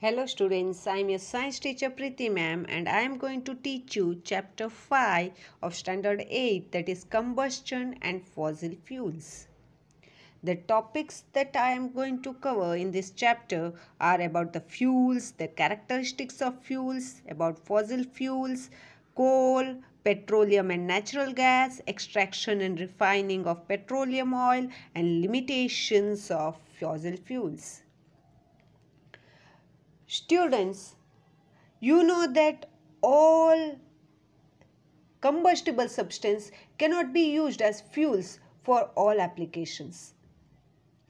Hello students, I am your science teacher Preeti ma'am and I am going to teach you chapter 5 of standard 8 that is combustion and fossil fuels. The topics that I am going to cover in this chapter are about the fuels, the characteristics of fuels, about fossil fuels, coal, petroleum and natural gas, extraction and refining of petroleum oil and limitations of fossil fuels. Students, you know that all combustible substance cannot be used as fuels for all applications.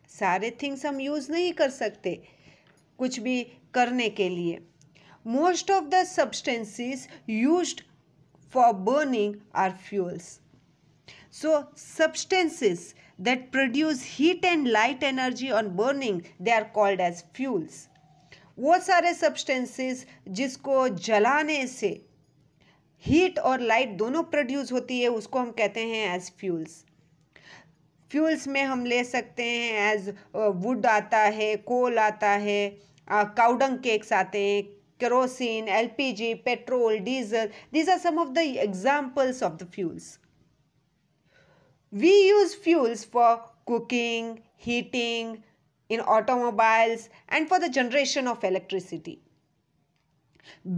Sare things hum use nahi kar sakte, kuch bhi करने ke liye. Most of the substances used for burning are fuels. So substances that produce heat and light energy on burning they are called as fuels. वो सारे substances जिसको जलाने से heat और light दोनों produce होती है उसको हम कहते हैं एज फ्यूल्स फ्यूल्स में हम ले सकते हैं एज वुड uh, आता है कोल आता है काउडंग uh, केक्स आते हैं kerosene LPG petrol diesel these are some of the examples of the fuels we use fuels for cooking heating in automobiles and for the generation of electricity.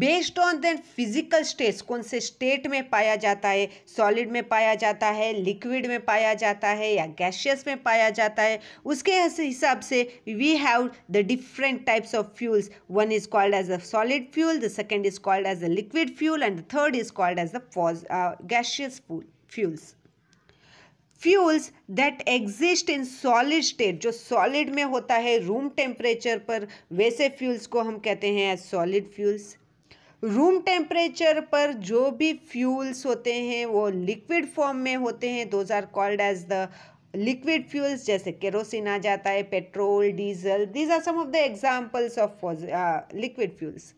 Based on their physical states कौन से state में पाया जाता है solid में पाया जाता है लिक्विड में पाया जाता है या गैशियस में पाया जाता है उसके हिसाब से we have the different types of fuels one is called as a solid fuel the second is called as a liquid fuel and the third is called as a gaseous fuels fuels that exist in solid state जो solid में होता है room temperature पर वैसे fuels को हम कहते हैं as solid fuels room temperature पर जो भी फ्यूल्स होते हैं वो लिक्विड फॉर्म में होते हैं those are called as the liquid fuels जैसे केरोसिन आ जाता है petrol diesel these are some of the examples of liquid fuels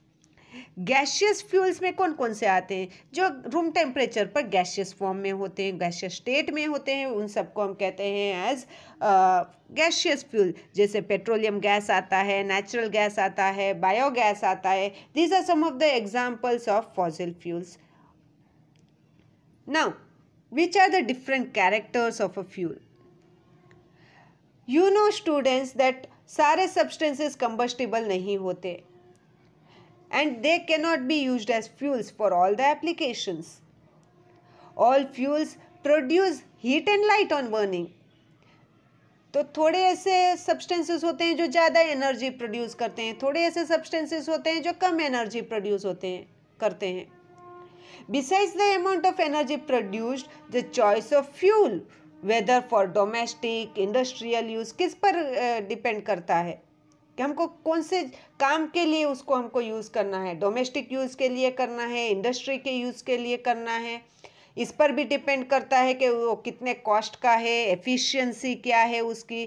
gaseous fuels में कौन कौन से आते हैं जो रूम टेम्परेचर पर गैशियस फॉर्म में होते हैं गैशियस स्टेट में होते हैं उन सबको हम कहते हैं एज गैशियस फ्यूल जैसे पेट्रोलियम गैस आता है नेचुरल गैस आता है बायोगैस आता है these are some of the examples of fossil fuels now which are the different characters of a fuel you know students that सारे सब्सटेंसेस combustible नहीं होते and they cannot be used as fuels for all the applications. All fuels produce heat and light on burning. तो थोड़े ऐसे substances होते हैं जो ज़्यादा एनर्जी प्रोड्यूस करते हैं थोड़े ऐसे सब्सटेंसेस होते हैं जो कम एनर्जी प्रोड्यूस होते हैं करते हैं besides the amount of energy produced the choice of fuel whether for domestic industrial use किस पर डिपेंड करता है कि हमको कौन से काम के लिए उसको हमको यूज़ करना है डोमेस्टिक यूज़ के लिए करना है इंडस्ट्री के यूज़ के लिए करना है इस पर भी डिपेंड करता है कि वो कितने कॉस्ट का है एफिशिएंसी क्या है उसकी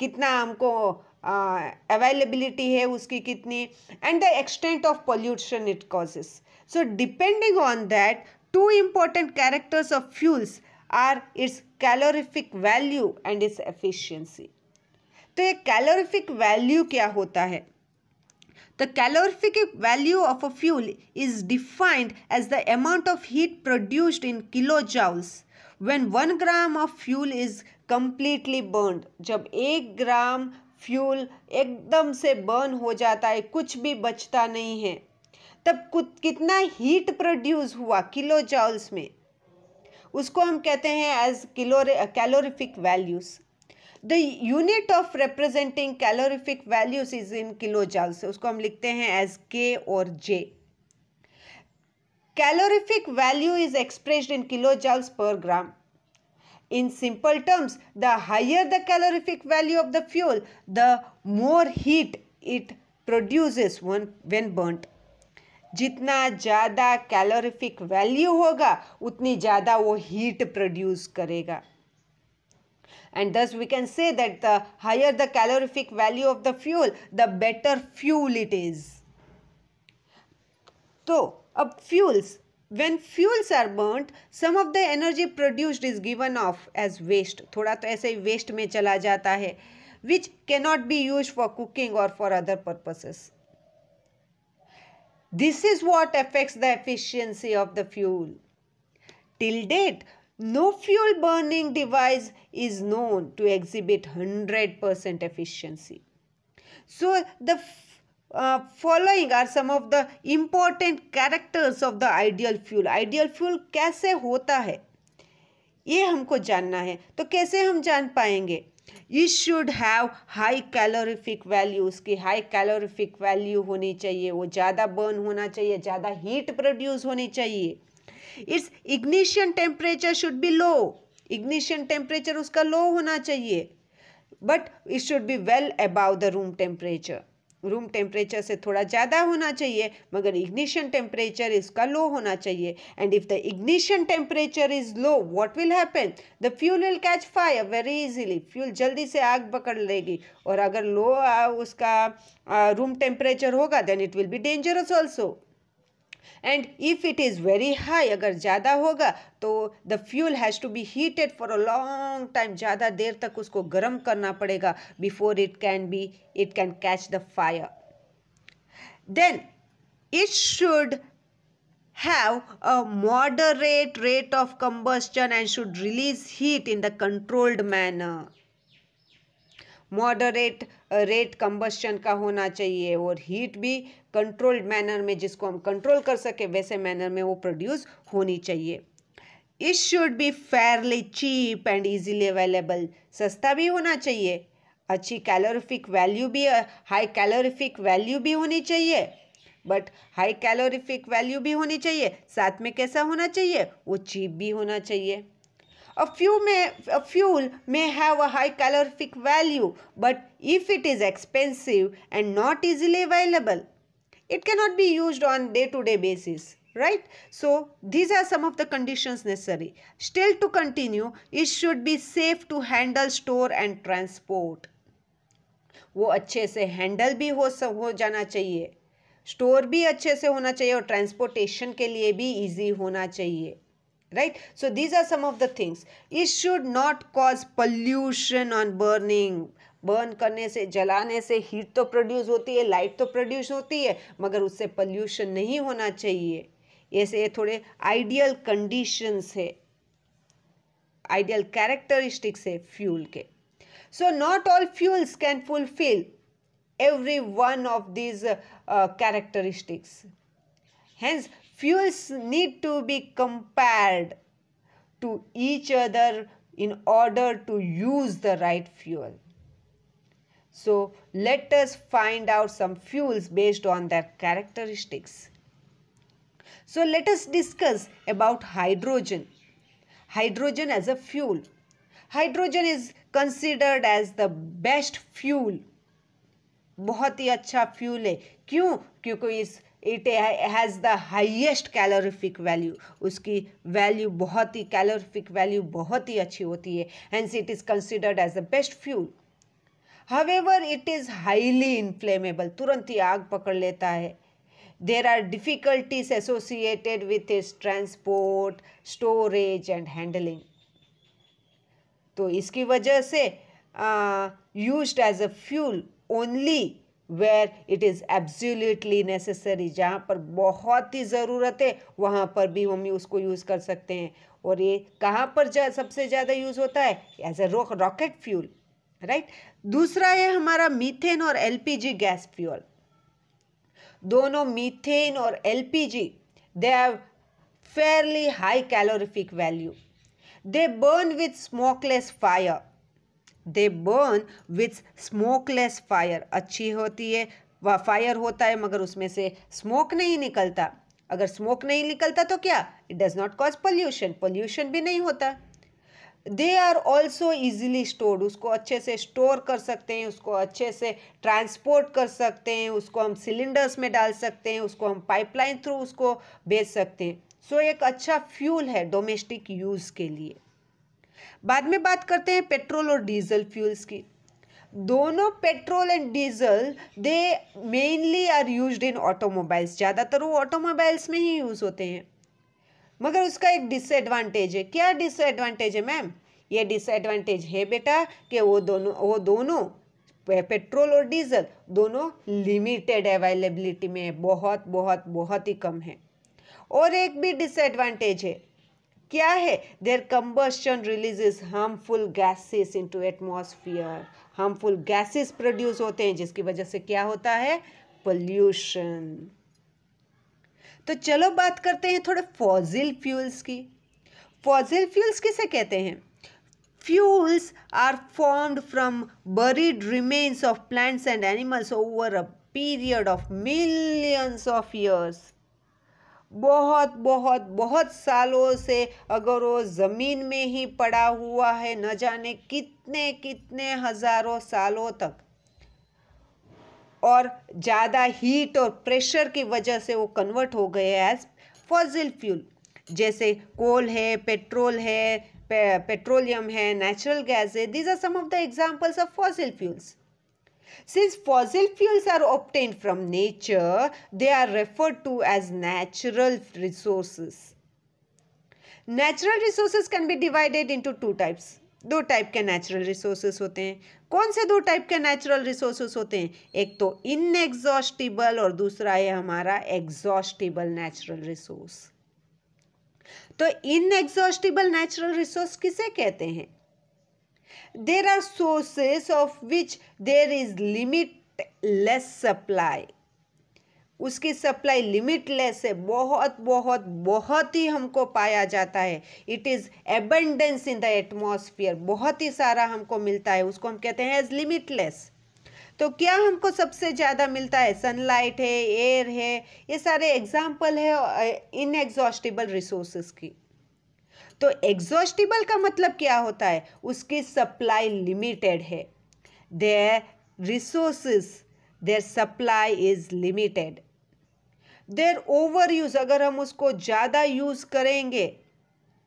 कितना हमको अवेलेबिलिटी है उसकी कितनी and the extent of pollution it causes so depending on that two important characters of fuels are its calorific value and its efficiency तो ये कैलोरिफिक वैल्यू क्या होता है the calorific value of a fuel is defined as the amount of heat produced in kilo joules when one gram of fuel is completely burn जब एक ग्राम fuel एकदम से burn हो जाता है कुछ भी बचता नहीं है तब कितना हीट प्रोड्यूस हुआ किलो जाउल्स में उसको हम कहते हैं as kilo calorific values the unit of representing calorific values is in kilojoules usko hum likhte hain as k or j calorific value is expressed in kilojoules per gram. In simple terms, the higher the calorific value of the fuel, the more heat it produces when, when burnt. जितना ज़्यादा calorific value होगा उतनी ज़्यादा वो heat produce करेगा and thus we can say that the higher the calorific value of the fuel the better fuel it is so up fuels when fuels are burnt some of the energy produced is given off as waste थोड़ा तो ऐसे ही waste में चला जाता है which cannot be used for cooking or for other purposes this is what affects the efficiency of the fuel till date no fuel burning device is known to exhibit 100% efficiency. So, the uh, following are some of the important characters of the ideal fuel. Ideal fuel kaise hota hai ये हमको जानना है तो कैसे हम जान पाएंगे you should have high calorific value उसकी हाई कैलोरीफिक वैल्यू होनी चाहिए वो ज़्यादा बर्न होना चाहिए ज़्यादा हीट प्रोड्यूस होनी चाहिए its ignition temperature should be low ignition temperature उसका लो होना चाहिए but it should be well above the room temperature room temperature से थोड़ा ज़्यादा होना चाहिए मगर इग्निशियन टेम्परेचर इसका लो होना चाहिए and if the ignition temperature is low what will happen the fuel will catch fire very easily fuel जल्दी से आग पकड़ लेगी और अगर लो उसका रूम टेम्परेचर होगा then it will be dangerous also and if it is very high अगर ज़्यादा होगा तो the fuel has to be heated for a long time ज़्यादा देर तक उसको गर्म करना पड़ेगा before it can be it can catch the fire then it should have a moderate rate of combustion and should release heat in the controlled manner. Moderate rate combustion का होना चाहिए और हीट भी कंट्रोल्ड मैनर में जिसको हम control कर सके वैसे मैनर में वो प्रोड्यूस होनी चाहिए it should be fairly cheap and easily available सस्ता भी होना चाहिए अच्छी कैलोरीफिक वैल्यू भी हाई कैलोरीफिक वैल्यू भी होनी चाहिए बट हाई कैलोरीफिक वैल्यू भी होनी चाहिए साथ में कैसा होना चाहिए वो चीप भी होना चाहिए A, few may, a fuel may have a high calorific value, but if it is expensive and not easily available, it cannot be used on day-to-day -day basis right so these are some of the conditions necessary still to continue it should be safe to handle store and transport वो अच्छे से handle भी हो सब हो जाना चाहिए store भी अच्छे से होना चाहिए और ट्रांसपोर्टेशन के लिए भी इजी होना चाहिए right so these are some of the things it should not cause pollution on burning burn करने से जलाने से हीट तो प्रोड्यूस होती है लाइट तो प्रोड्यूस होती है मगर उससे पल्यूशन नहीं होना चाहिए ऐसे थोड़े आइडियल कंडीशंस है आइडियल कैरेक्टरिस्टिक्स है फ्यूल के so not all fuels can fulfil every one of these characteristics hence fuels need to be compared to each other in order to use the right fuel. So let us find out some fuels based on their characteristics. So let us discuss about hydrogen. Hydrogen as a fuel. Hydrogen is considered as the best fuel. बहुत ही अच्छा fuel है क्यों क्योंकि इस it has the highest calorific value उसकी value बहुत ही calorific value बहुत ही अच्छी होती है hence it is considered as the best fuel however it is highly inflammable तुरंत ही आग पकड़ लेता है there are difficulties associated with its transport storage and handling तो इसकी वजह से use as a fuel only where it is absolutely necessary जहाँ पर बहुत ही ज़रूरत है वहाँ पर भी हम उसको यूज़ कर सकते हैं और ये कहाँ पर जा, सबसे ज़्यादा यूज़ होता है as a rock rocket fuel right दूसरा है हमारा मीथेन और एलपीजी गैस फ्यूल दोनों मीथेन और LPG they have fairly high calorific value they burn with smokeless fire they burn with smokeless fire अच्छी होती है वह फायर होता है मगर उसमें से स्मोक नहीं निकलता अगर स्मोक नहीं निकलता तो क्या it does not cause pollution pollution भी नहीं होता they are also easily stored उसको अच्छे से स्टोर कर सकते हैं उसको अच्छे से ट्रांसपोर्ट कर सकते हैं उसको हम सिलेंडर्स में डाल सकते हैं उसको हम पाइपलाइन थ्रू उसको बेच सकते हैं सो so, एक अच्छा फ्यूल है डोमेस्टिक यूज़ के लिए बाद में बात करते हैं पेट्रोल और डीजल फ्यूल्स की दोनों petrol and diesel they mainly are use in automobiles ज़्यादातर वो ऑटोमोबाइल्स में ही यूज़ होते हैं मगर उसका एक डिसएडवांटेज है क्या डिसएडवांटेज है मैम ये डिसएडवांटेज है बेटा कि वो दोनों वो दोनों पेट्रोल और डीजल दोनों लिमिटेड अवेलेबिलिटी में बहुत बहुत बहुत ही कम है और एक भी डिसएडवांटेज है क्या है their combustion releases harmful gases into atmosphere harmful gases produce होते हैं जिसकी वजह से क्या होता है पोल्यूशन तो चलो बात करते हैं थोड़े फॉजिल फ्यूल्स की फॉजिल फ्यूल्स किसे कहते हैं fuels are formed from buried remains of plants and animals over a period of millions of years बहुत बहुत बहुत सालों से अगर वो ज़मीन में ही पड़ा हुआ है न जाने कितने कितने हज़ारों सालों तक और ज़्यादा हीट और प्रेशर की वजह से वो कन्वर्ट हो गए एज फॉजिल फ्यूल जैसे कोल है पेट्रोल है पे, पेट्रोलियम है नेचुरल गैस है these are some of the examples of fossil fuels Since fossil fuels are obtained from nature, they are referred to as natural resources. Natural resources can be divided into two types. दो type के natural resources होते हैं कौन से दो type के natural resources होते हैं एक तो इनएग्जॉस्टिबल और दूसरा है हमारा एग्जॉस्टिबल नेचुरल रिसोर्स तो इनएग्जॉस्टिबल नेचुरल रिसोर्स किसे कहते हैं There are sources of which there is limitless supply. उसकी सप्लाई लिमिटलेस है बहुत बहुत बहुत ही हमको पाया जाता है it is abundance in the atmosphere बहुत ही सारा हमको मिलता है उसको हम कहते हैं एज लिमिटलेस तो क्या हमको सबसे ज़्यादा मिलता है सनलाइट है एयर है ये सारे एग्जाम्पल है इन एग्जॉस्टिबल रिसोर्सेज की तो एग्जॉस्टिबल का मतलब क्या होता है उसकी सप्लाई लिमिटेड है their resources their supply is limited their overuse अगर हम उसको ज़्यादा यूज़ करेंगे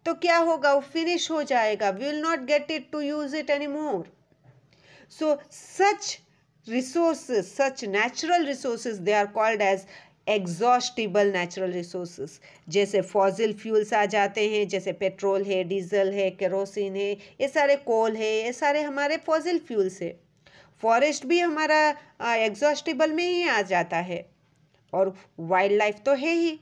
तो क्या होगा वो फिनिश हो जाएगा we will not get it to use it any more so such resources such natural resources they are called as exhaustible natural resource जैसे फॉजिल फ्यूल्स आ जाते हैं जैसे पेट्रोल है डीजल है केरोसिन है ये सारे कोल है ये सारे हमारे फॉजिल फ्यूल्स है फॉरेस्ट भी हमारा एग्जॉस्टिबल में ही आ जाता है और वाइल्ड लाइफ तो है ही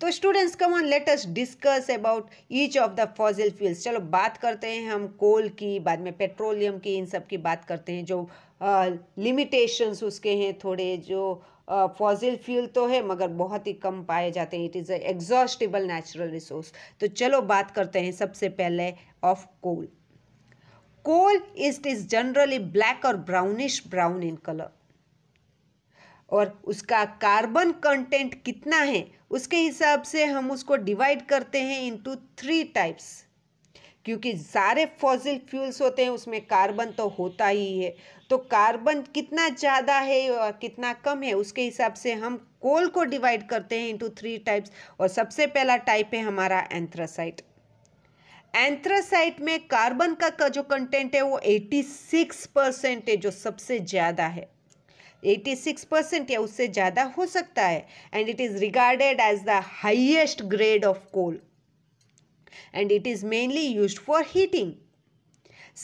तो students come on let us discuss about each of the fossil fuels चलो बात करते हैं हम कोल की बाद में पेट्रोलियम की इन सब की बात करते हैं जो लिमिटेशंस उसके हैं थोड़े जो फॉजिल फ्यूल तो है मगर बहुत ही कम पाए जाते हैं it is a exhaustible natural resource तो चलो बात करते हैं सबसे पहले of coal coal is is generally black और ब्राउनिश ब्राउन इन कलर और उसका कार्बन कंटेंट कितना है उसके हिसाब से हम उसको डिवाइड करते हैं इनटू थ्री टाइप्स क्योंकि सारे फॉसिल फ्यूल्स होते हैं उसमें कार्बन तो होता ही है तो कार्बन कितना ज़्यादा है और कितना कम है उसके हिसाब से हम कोल को डिवाइड करते हैं इंटू थ्री टाइप्स और सबसे पहला टाइप है हमारा एंथ्रासाइट एंथ्रासाइट में कार्बन का जो कंटेंट है वो 86 परसेंट है जो सबसे ज़्यादा है 86 परसेंट या उससे ज़्यादा हो सकता है and it is regarded as the highest grade of coal and it is mainly use for heating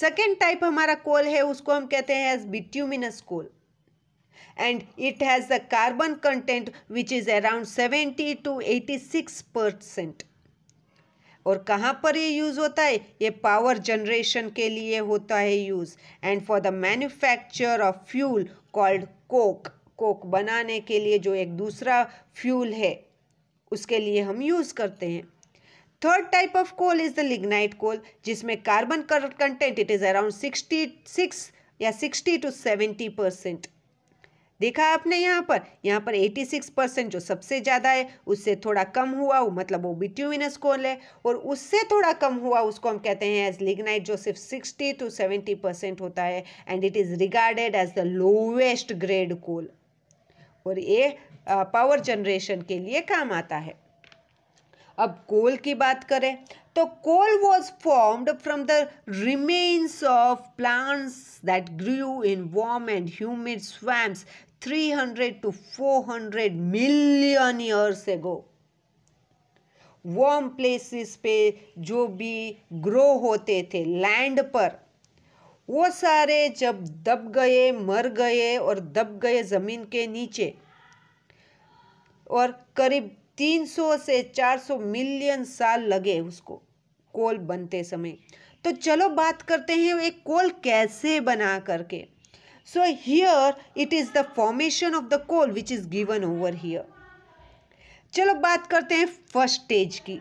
second type हमारा कोल है उसको हम कहते हैं as bituminous coal it has the carbon content which is around seventy to eighty six percent और कहाँ पर ये यूज़ होता है ये पावर जनरेशन के लिए होता है use and for the manufacture of fuel called coke coke बनाने के लिए जो एक दूसरा फ्यूल है उसके लिए हम यूज़ करते हैं third type of coal is the lignite coal जिसमें carbon content it is around sixty six या सिक्सटी टू सेवेंटी परसेंट देखा आपने यहाँ पर यहाँ पर 86 परसेंट जो सबसे ज़्यादा है उससे थोड़ा कम हुआ वो मतलब वो बिट्यूमिनस कोल है और उससे थोड़ा कम हुआ उसको हम कहते हैं एज लिग्नाइट जो सिर्फ 60 टू 70 परसेंट होता है and it is regarded as the lowest grade coal और ये पावर जनरेशन के लिए काम आता है अब कोल की बात करें तो coal was formed from the remains of plants that grew in warm and humid swamps 300 to 400 million years ago warm places पे जो भी ग्रो होते थे लैंड पर वो सारे जब दब गए मर गए और दब गए ज़मीन के नीचे और करीब 300 से 400 मिलियन साल लगे उसको कोल बनते समय तो चलो बात करते हैं एक कोल कैसे बना करके so here it is the formation of the coal which is given over here चलो बात करते हैं फर्स्ट स्टेज की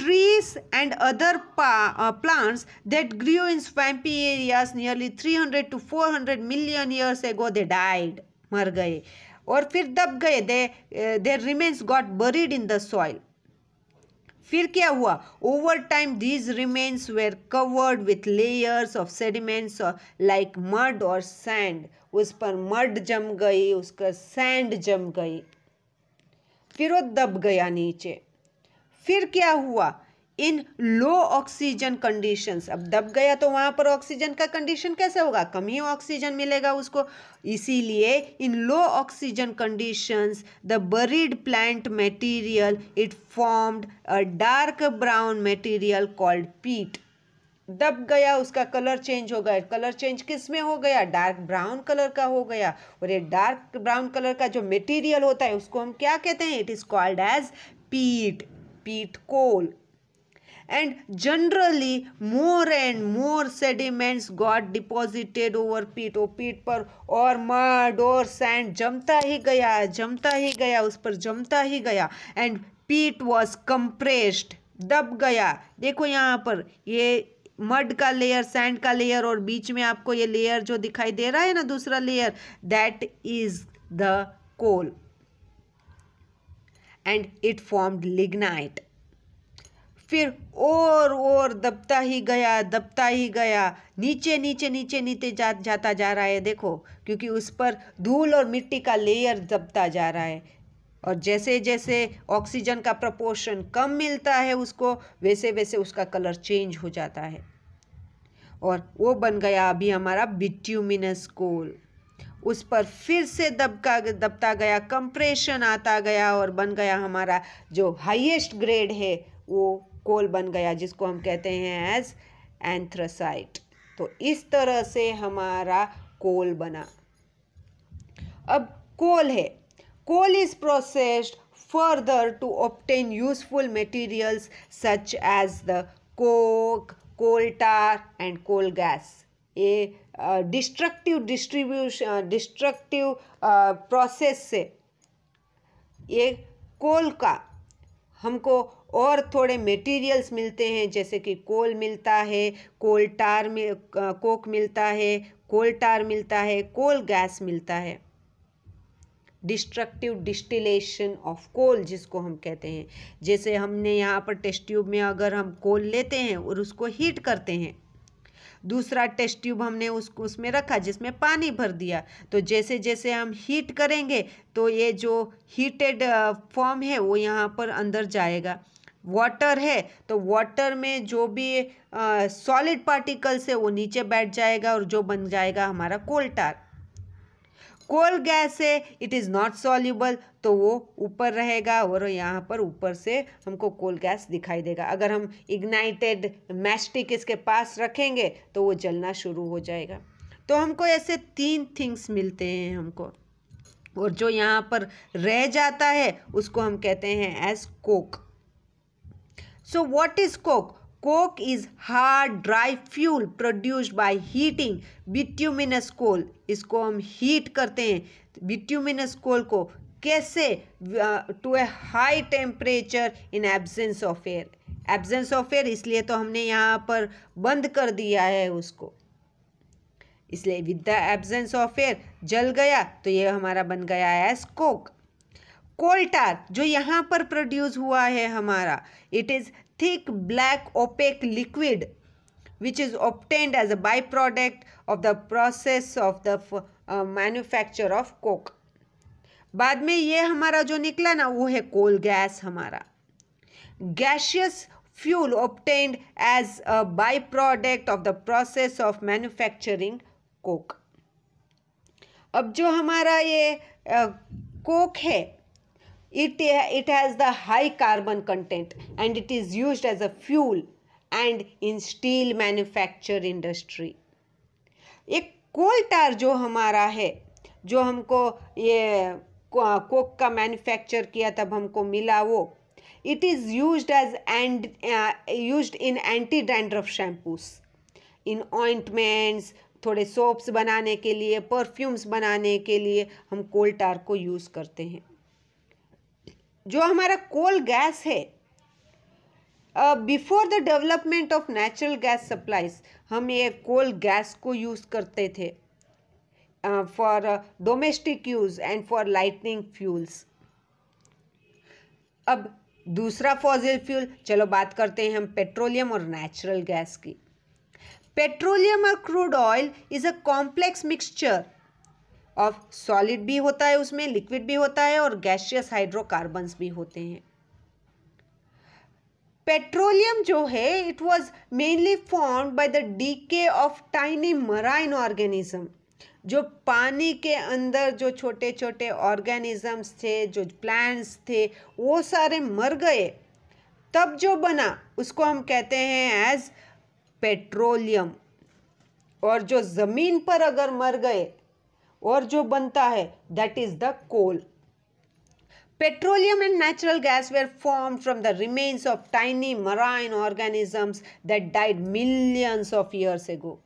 trees and other uh, plants that grew in swampy areas nearly 300 to 400 million years ago they died मर गए और फिर दब गए they their remains got buried in the soil फिर क्या हुआ over time these remains were covered with layers of sediments like mud और सैंड उस पर मड जम गई उसका सैंड जम गई फिर वो दब गया नीचे फिर क्या हुआ इन लो ऑक्सीजन कंडीशंस अब दब गया तो वहाँ पर ऑक्सीजन का कंडीशन कैसे होगा कम ही ऑक्सीजन मिलेगा उसको इसीलिए in low oxygen conditions the buried plant material it formed a dark brown material called peat दब गया उसका कलर चेंज हो गया कलर चेंज किस में हो गया डार्क ब्राउन कलर का हो गया और ये डार्क ब्राउन कलर का जो मटेरियल होता है उसको हम क्या कहते हैं it is called as peat peat coal and generally more and more sediments got deposited over pit or pit par or mud or sand jamta hi gaya jamta hi gaya us par jamta hi gaya and pit was compressed dab gaya dekho yahan par ye mud का layer sand का layer और बीच में आपको ये layer जो दिखाई दे रहा है ना दूसरा layer that is the coal and it formed lignite फिर और और दबता ही गया दबता ही गया नीचे नीचे नीचे नीचे जा जाता जा रहा है देखो क्योंकि उस पर धूल और मिट्टी का लेयर दबता जा रहा है और जैसे जैसे ऑक्सीजन का प्रपोर्शन कम मिलता है उसको वैसे वैसे उसका कलर चेंज हो जाता है और वो बन गया अभी हमारा बिट्यूमिनस कोल उस पर फिर से दबका दबता गया कंप्रेशन आता गया और बन गया हमारा जो हाईएस्ट ग्रेड है वो कोल बन गया जिसको हम कहते हैं एज एंथ्रासाइट तो इस तरह से हमारा कोल बना अब कोल है coal is processed further to obtain useful materials such as the coke coal tar and coal gas ये डिस्ट्रक्टिव डिस्ट्रीब्यूशन डिस्ट्रक्टिव प्रोसेस से ये कोल का हमको और थोड़े मटेरियल्स मिलते हैं जैसे कि कोल मिलता है कोल टार मिल कोक मिलता है कोल टार मिलता है कोल गैस मिलता है डिस्ट्रक्टिव डिस्टिलेशन ऑफ कोल जिसको हम कहते हैं जैसे हमने यहाँ पर टेस्ट ट्यूब में अगर हम कोल लेते हैं और उसको हीट करते हैं दूसरा टेस्ट ट्यूब हमने उसको उसमें रखा जिसमें पानी भर दिया तो जैसे जैसे हम हीट करेंगे तो ये जो हीटेड फॉर्म है वो यहाँ पर अंदर जाएगा वाटर है तो वाटर में जो भी सॉलिड पार्टिकल्स है वो नीचे बैठ जाएगा और जो बन जाएगा हमारा कोलटार कोल गैस है इट इज़ नॉट सॉल्यूबल तो वो ऊपर रहेगा और यहाँ पर ऊपर से हमको कोल गैस दिखाई देगा अगर हम इग्नाइटेड मैस्टिक इसके पास रखेंगे तो वो जलना शुरू हो जाएगा तो हमको ऐसे तीन थिंग्स मिलते हैं हमको और जो यहाँ पर रह जाता है उसको हम कहते हैं as coke So what is coke? Coke is hard dry fuel produced by heating bituminous coal. isko hum heat karte hain bituminous coal को कैसे to a high temperature in absence of air absence of air इसलिए तो हमने यहाँ पर बंद कर दिया है उसको इसलिए with the absence of air जल गया तो ये हमारा बन गया है एस कोक कोलटार जो यहाँ पर प्रोड्यूस हुआ है हमारा it is thick black opaque liquid which is obtained as a by product of the process of the manufacture of coke बाद में ये हमारा जो निकला ना वो है कोल गैस हमारा gaseous fuel obtained as a by product of the process of manufacturing coke अब जो हमारा ये कोक uh, है It, it has the high carbon content and it is used as a fuel and in steel manufacture industry. ek coal tar jo hamara hai jo humko ye coke ka manufacture kiya tab humko mila wo it is used as and uh, used in anti dandruff shampoos in ointments थोड़े soaps बनाने के लिए perfumes बनाने के लिए हम कोल्टार को use करते हैं जो हमारा कोल गैस है before the development of natural gas supplies हम ये कोल गैस को यूज़ करते थे for domestic use and for lightning fuels अब दूसरा फॉजिल फ्यूल चलो बात करते हैं हम पेट्रोलियम और नेचुरल गैस की पेट्रोलियम और crude oil is a complex mixture of solid भी होता है उसमें लिक्विड भी होता है और गैशियस हाइड्रोकार्बन्स भी होते हैं पेट्रोलियम जो है it was mainly form by the decay of tiny marine organism जो पानी के अंदर जो छोटे छोटे ऑर्गेनिजम्स थे जो प्लांट्स थे वो सारे मर गए तब जो बना उसको हम कहते हैं एज पेट्रोलियम और जो ज़मीन पर अगर मर गए और जो बनता है that is the coal petroleum and natural gas were form from the remains of tiny marine organisms that died millions of years ago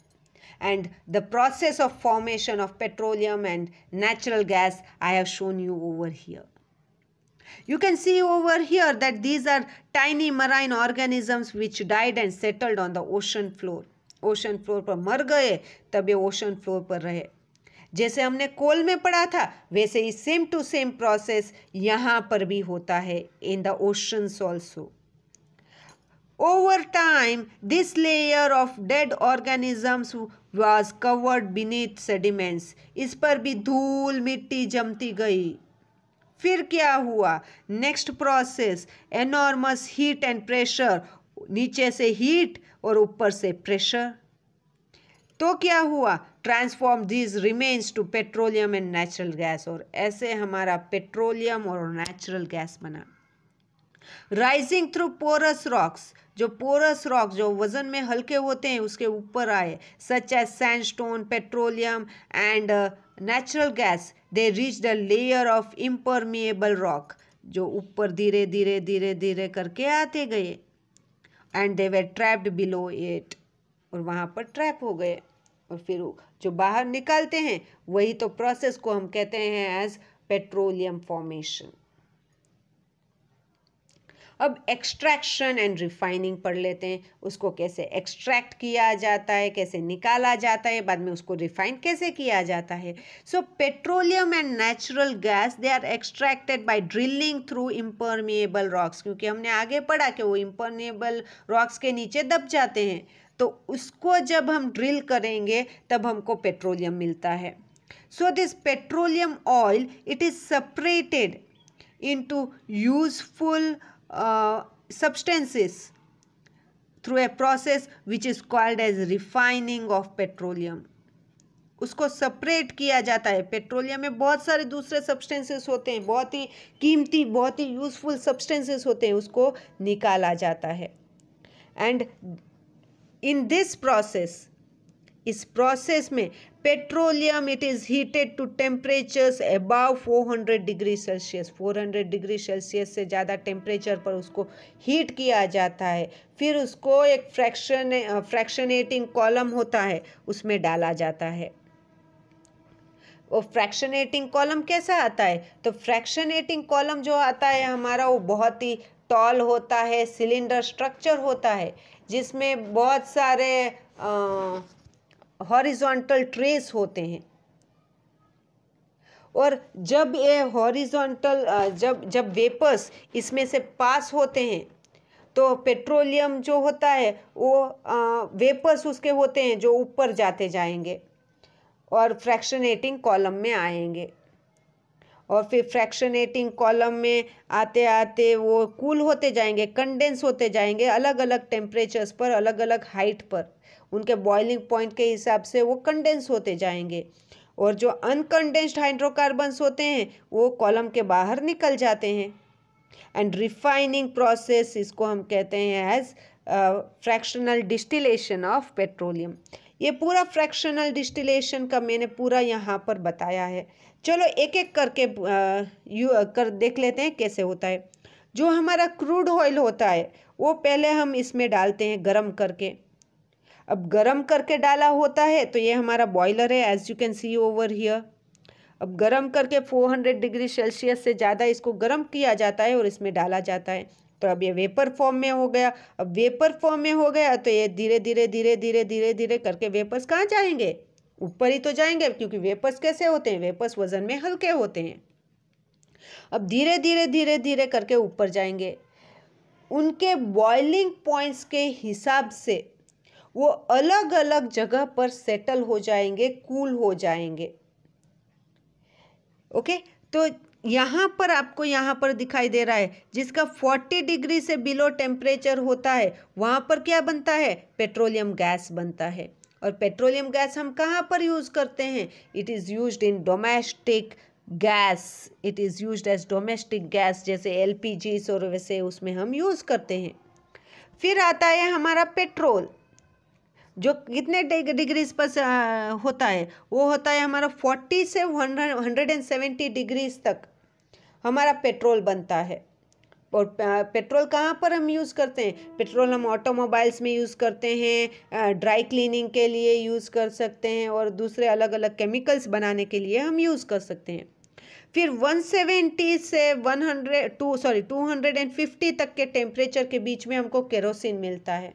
and the process of formation of petroleum and natural gas I have shown you over here You can see over here that these are tiny marine organisms which died and settled on the ocean floor. Ocean floor पर मर गए तब ये ocean floor पर रहे जैसे हमने कोल में पढ़ा था वैसे ही सेम टू सेम प्रोसेस यहाँ पर भी होता है in the oceans also over time this layer of dead organisms was covered beneath sediments इस पर भी धूल मिट्टी जमती गई फिर क्या हुआ next process enormous heat and pressure नीचे से हीट और ऊपर से प्रेशर तो क्या हुआ transform these remains to petroleum and natural gas और ऐसे हमारा पेट्रोलियम और नेचुरल गैस बना राइजिंग थ्रू पोरस रॉक्स जो पोरस रॉक जो वजन में हल्के होते हैं उसके ऊपर आए such as sandstone petroleum and natural gas they reach the layer of impermeable rock जो ऊपर धीरे धीरे धीरे धीरे करके आते गए and they were trapped below it और वहाँ पर ट्रैप हो गए और फिर जो बाहर निकलते हैं वही तो प्रोसेस को हम कहते हैं एज पेट्रोलियम फॉर्मेशन अब एक्सट्रैक्शन एंड रिफाइनिंग पढ़ लेते हैं उसको कैसे एक्सट्रैक्ट किया जाता है कैसे निकाला जाता है बाद में उसको रिफाइन कैसे किया जाता है so petroleum and natural gas they are extracted by drilling through impermeable rocks क्योंकि हमने आगे पढ़ा कि वो इम्परमिएबल रॉक्स के नीचे दब जाते हैं तो उसको जब हम ड्रिल करेंगे तब हमको पेट्रोलियम मिलता है so this petroleum oil it is separated to useful substances through a process which is called as refining of petroleum उसको सेपरेट किया जाता है पेट्रोलियम में बहुत सारे दूसरे सब्सटेंसेस होते हैं बहुत ही कीमती बहुत ही यूजफुल सब्सटेंसेस होते हैं उसको निकाला जाता है एंड इन दिस प्रोसेस इस प्रोसेस में petroleum it is heated to temperatures above 400 degree Celsius 400 degree Celsius से ज़्यादा टेम्परेचर पर उसको हीट किया जाता है फिर उसको एक फ्रैक्शन फ्रैक्शनेटिंग कॉलम होता है उसमें डाला जाता है वो फ्रैक्शनेटिंग कॉलम कैसा आता है तो फ्रैक्शनेटिंग कॉलम जो आता है हमारा वो बहुत ही स्टॉल होता है सिलेंडर स्ट्रक्चर होता है जिसमें बहुत सारे हॉरिजॉन्टल ट्रेस होते हैं और जब ये हॉरिजॉन्टल जब जब वेपर्स इसमें से पास होते हैं तो पेट्रोलियम जो होता है वो वेपर्स उसके होते हैं जो ऊपर जाते जाएंगे और फ्रैक्शनेटिंग कॉलम में आएंगे और फिर फ्रैक्शनेटिंग कॉलम में आते आते वो कूल होते जाएंगे कंडेंस होते जाएंगे अलग अलग टेम्परेचर्स पर अलग अलग हाइट पर उनके बॉइलिंग पॉइंट के हिसाब से वो कंडेंस होते जाएंगे और जो अनकंडेंस्ड हाइड्रोकार्बन्स होते हैं वो कॉलम के बाहर निकल जाते हैं एंड रिफाइनिंग प्रोसेस इसको हम कहते हैं as fractional distillation of petroleum ये पूरा फ्रैक्शनल डिस्टिलेशन का मैंने पूरा यहाँ पर बताया है चलो एक एक करके यू कर देख लेते हैं कैसे होता है जो हमारा क्रूड ऑयल होता है वो पहले हम इसमें डालते हैं गरम करके अब गरम करके डाला होता है तो ये हमारा बॉयलर है as you can see over here अब गरम करके 400 डिग्री सेल्सियस से ज़्यादा इसको गरम किया जाता है और इसमें डाला जाता है तो अब ये वेपर फॉर्म में हो गया अब वेपर फॉर्म में हो गया तो ये धीरे धीरे धीरे धीरे धीरे धीरे करके वेपर्स कहाँ जाएंगे ऊपर ही तो जाएंगे क्योंकि वेपर्स कैसे होते हैं वेपर्स वजन में हल्के होते हैं अब धीरे धीरे धीरे धीरे करके ऊपर जाएंगे उनके बॉइलिंग पॉइंट्स के हिसाब से वो अलग अलग जगह पर सेटल हो जाएंगे कूल हो जाएंगे ओके तो यहाँ पर आपको यहाँ पर दिखाई दे रहा है जिसका 40 डिग्री से बिलो टेम्परेचर होता है वहाँ पर क्या बनता है पेट्रोलियम गैस बनता है और पेट्रोलियम गैस हम कहाँ पर यूज़ करते हैं it is use in domestic gas it is use as domestic gas जैसे एल पी जी सोर वैसे उसमें हम यूज़ करते हैं फिर आता है हमारा पेट्रोल जो कितने डिग्रीज पर होता है वो होता है हमारा फोर्टी से हंड्रेड एंड सेवेंटी डिग्रीज तक हमारा पेट्रोल बनता है और पेट्रोल कहाँ पर हम यूज़ करते हैं पेट्रोल हम ऑटोमोबाइल्स में यूज़ करते हैं ड्राई क्लीनिंग के लिए यूज़ कर सकते हैं और दूसरे अलग अलग केमिकल्स बनाने के लिए हम यूज़ कर सकते हैं फिर 170 से 100 टू सॉरी 250 तक के टेम्परेचर के बीच में हमको केरोसिन मिलता है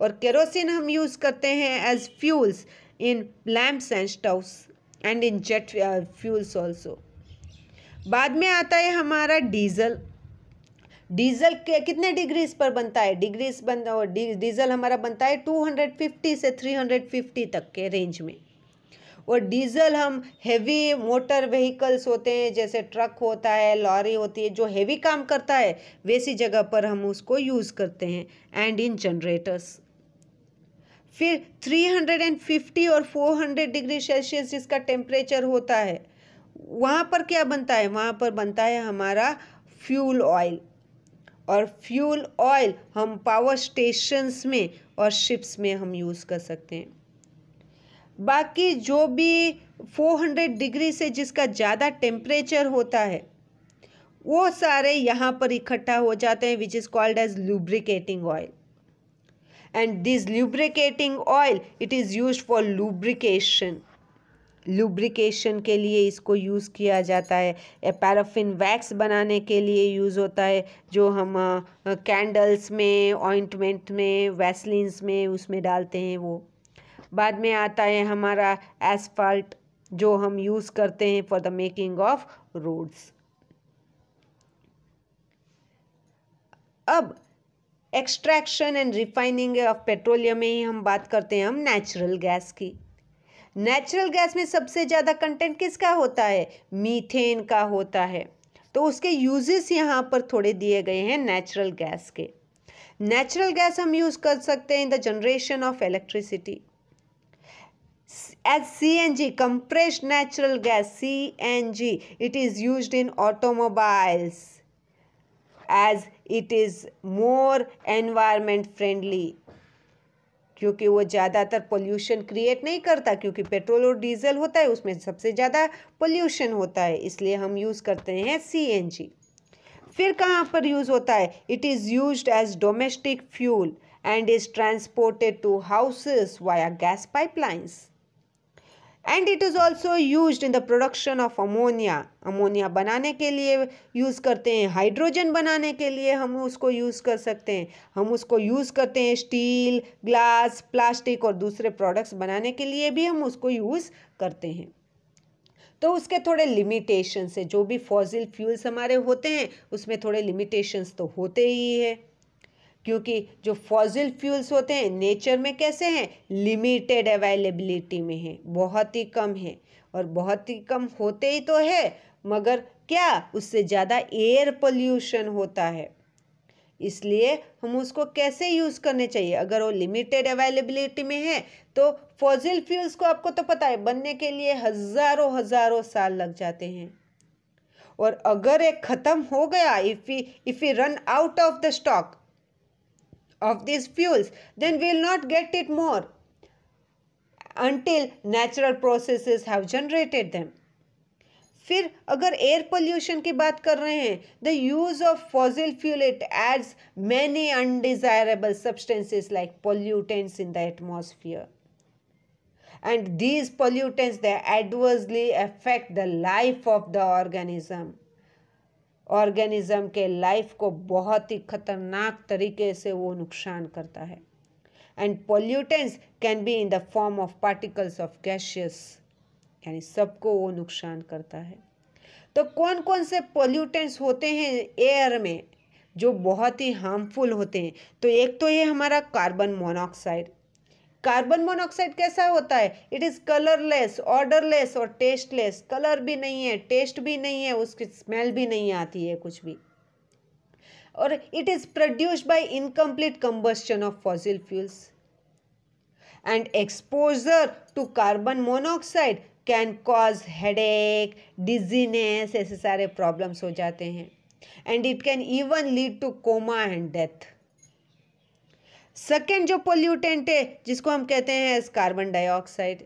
और केरोसिन हम यूज़ करते हैं as fuels in lamps and stoves and in jet fuels also बाद में आता है हमारा डीजल डीजल के कितने डिग्रीज पर बनता है डिग्रीज बन और डीजल हमारा बनता है 250 से 350 तक के रेंज में और डीजल हम हेवी मोटर व्हीकल्स होते हैं जैसे ट्रक होता है लॉरी होती है जो हेवी काम करता है वैसी जगह पर हम उसको यूज़ करते हैं एंड इन जनरेटर्स फिर 350 और 400 डिग्री सेल्सियस जिसका टेम्परेचर होता है वहाँ पर क्या बनता है वहाँ पर बनता है हमारा फ्यूल ऑयल और फ्यूल ऑयल हम पावर स्टेशंस में और शिप्स में हम यूज़ कर सकते हैं बाकी जो भी 400 डिग्री से जिसका ज़्यादा टेम्परेचर होता है वो सारे यहाँ पर इकट्ठा हो जाते हैं which is called as lubricating oil and this lubricating oil it is use for lubrication lubrication के लिए इसको यूज़ किया जाता है पैराफिन वैक्स बनाने के लिए यूज़ होता है जो हम कैंडल्स में ऑइंटमेंट में वैसलिन में उसमें डालते हैं वो बाद में आता है हमारा एसफाल्ट जो हम यूज़ करते हैं for the making of roads अब extraction and refining of petroleum में ही हम बात करते हैं हम नेचुरल गैस की नेचुरल गैस में सबसे ज़्यादा कंटेंट किसका होता है मीथेन का होता है तो उसके यूजेस यहाँ पर थोड़े दिए गए हैं नेचुरल गैस के नेचुरल गैस हम यूज़ कर सकते हैं in the generation of electricity as C compressed natural gas C N G it is use in automobiles as it is more environment friendly क्योंकि वो ज़्यादातर पोल्यूशन क्रिएट नहीं करता क्योंकि पेट्रोल और डीजल होता है उसमें सबसे ज़्यादा पोल्यूशन होता है इसलिए हम यूज़ करते हैं सी फिर कहाँ पर यूज़ होता है it is use as domestic fuel and is transported to houses via gas pipelines and it is also use in the production of ammonia ammonia बनाने के लिए यूज़ करते हैं हाइड्रोजन बनाने के लिए हम उसको यूज़ कर सकते हैं हम उसको यूज़ करते हैं स्टील ग्लास प्लास्टिक और दूसरे प्रोडक्ट्स बनाने के लिए भी हम उसको यूज़ करते हैं तो उसके थोड़े लिमिटेशंस है जो भी फॉजिल फ्यूल्स हमारे होते हैं उसमें थोड़े लिमिटेशंस तो होते ही है क्योंकि जो फॉजिल फ्यूल्स होते हैं नेचर में कैसे हैं लिमिटेड अवेलेबिलिटी में हैं बहुत ही कम है और बहुत ही कम होते ही तो है मगर क्या उससे ज़्यादा एयर पोल्यूशन होता है इसलिए हम उसको कैसे यूज़ करने चाहिए अगर वो लिमिटेड अवेलेबिलिटी में है तो फॉजिल फ्यूल्स को आपको तो पता है बनने के लिए हज़ारों हज़ारों साल लग जाते हैं और अगर ये ख़त्म हो गया if you if you run out of the stock of these fuels, then we will not get it more until natural processes have generated them. फिर अगर एयर पोल्यूशन की बात कर रहे हैं the use of fossil fuel it adds many undesirable substances like pollutants in the atmosphere and these pollutants they adversely affect the life of the organism organism के life को बहुत ही खतरनाक तरीके से वो नुकसान करता है and pollutants can be in the form of particles of gaseous यानी सबको वो नुकसान करता है तो कौन कौन से पोल्यूटेंस होते हैं एयर में जो बहुत ही हार्मफुल होते हैं तो एक तो ये हमारा कार्बन मोनॉक्साइड कार्बन मोनोक्साइड कैसा होता है इट इज़ कलरलेस ऑर्डरलेस और टेस्टलेस कलर भी नहीं है टेस्ट भी नहीं है उसकी स्मेल भी नहीं आती है कुछ भी और it is produced by incomplete combustion of fossil fuels exposure to carbon carbon can cause headache dizziness ऐसे सारे प्रॉब्लम्स हो जाते हैं and it can even lead to coma and death second जो पोल्यूटेंट है जिसको हम कहते हैं कार्बन डाइऑक्साइड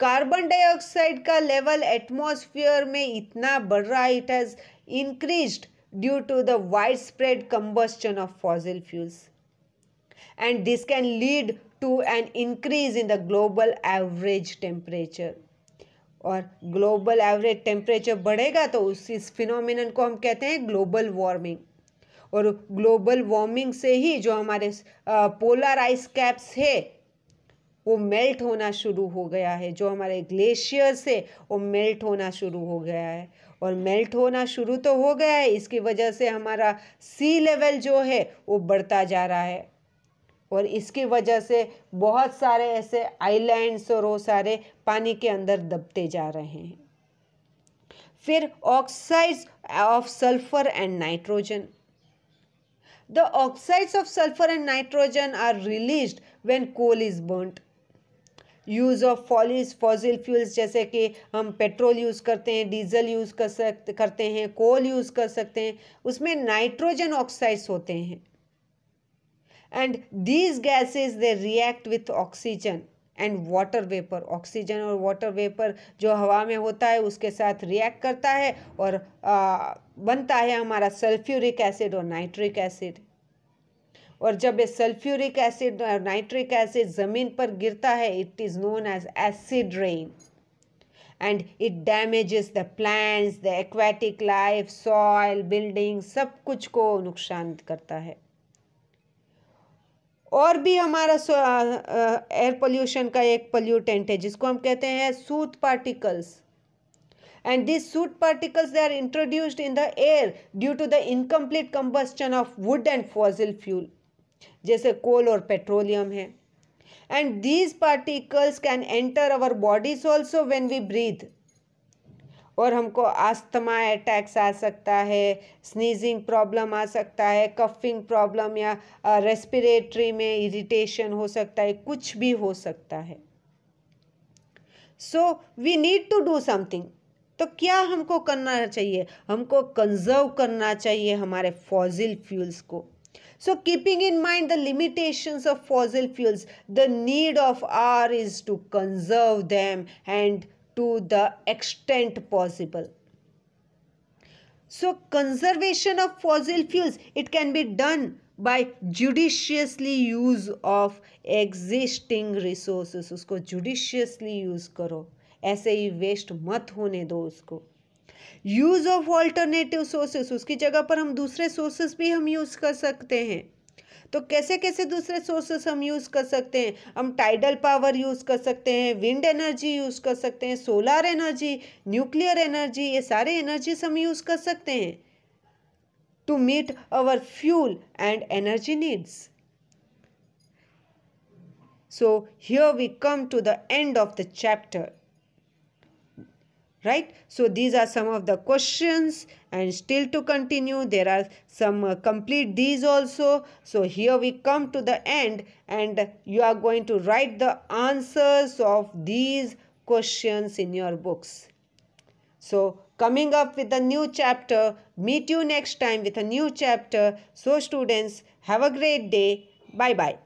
कार्बन डाइऑक्साइड का लेवल एटमोसफियर में इतना बढ़ रहा है it has increased due to the widespread combustion of fossil fuels and this can lead to an increase in the global average temperature और ग्लोबल एवरेज टेम्परेचर बढ़ेगा तो उस इस फिनोमिनन को हम कहते हैं ग्लोबल वार्मिंग और ग्लोबल वार्मिंग से ही जो हमारे पोलर आइस कैप्स है वो मेल्ट होना शुरू हो गया है जो हमारे ग्लेशियर्स है वो मेल्ट होना शुरू हो गया है और मेल्ट होना शुरू तो हो गया है इसकी वजह से हमारा सी लेवल जो है वो बढ़ता जा रहा है और इसकी वजह से बहुत सारे ऐसे आइलैंड्स और वो सारे पानी के अंदर दबते जा रहे हैं फिर oxides of sulphur and nitrogen The oxides of sulfur and nitrogen are released when coal is burnt. Use of फॉलिस फॉजिल फ्यूल्स जैसे कि हम पेट्रोल यूज़ करते हैं डीजल यूज़ कर सकते करते हैं कोल यूज़ कर सकते हैं उसमें नाइट्रोजन ऑक्साइड्स होते हैं and these gases they react with oxygen and water vapour oxygen और वाटर वेपर जो हवा में होता है उसके साथ रिएक्ट करता है और आ, बनता है हमारा सल्फ्यूरिक एसिड और नाइट्रिक एसिड और जब ये सल्फ्यूरिक एसिड और नाइट्रिक एसिड ज़मीन पर गिरता है it is known as acid rain and it damages the plants the aquatic life soil building सब कुछ को नुकसान करता है और भी हमारा एयर पोल्यूशन का एक पोल्यूटेंट है जिसको हम कहते हैं soot particles and these soot particles they are introduced in the air due to the incomplete combustion of wood and fossil fuel जैसे कोल और पेट्रोलियम है and these particles can enter our bodies also when we breathe और हमको asthma attacks आ सकता है sneezing problem आ सकता है कफिंग प्रॉब्लम या रेस्पिरेटरी में इरिटेशन हो सकता है कुछ भी हो सकता है so we need to do something तो क्या हमको करना चाहिए हमको कंजर्व करना चाहिए हमारे फॉजिल फ्यूल्स को so keeping in mind the limitation of fossil fuels the need of hour is to conserve them and to the extent possible so conservation of fossil fuels it can be done by judiciously use of existing resources usko judiciously use karo aise hi waste mat hone do usko use of alternative sources uski jagah par hum dusre sources bhi hum use kar sakte hain तो कैसे कैसे दूसरे sources हम use कर सकते हैं हम tidal power use कर सकते हैं विंड एनर्जी यूज़ कर सकते हैं सोलार एनर्जी न्यूक्लियर एनर्जी ये सारे एनर्जीज हम यूज़ कर सकते हैं to meet our fuel and energy needs So here we come to the end of the chapter. right so these are some of the questions and still to continue there are some uh, complete these also so here we come to the end and you are going to write the answers of these questions in your books so coming up with a new chapter meet you next time with a new chapter so students have a great day bye bye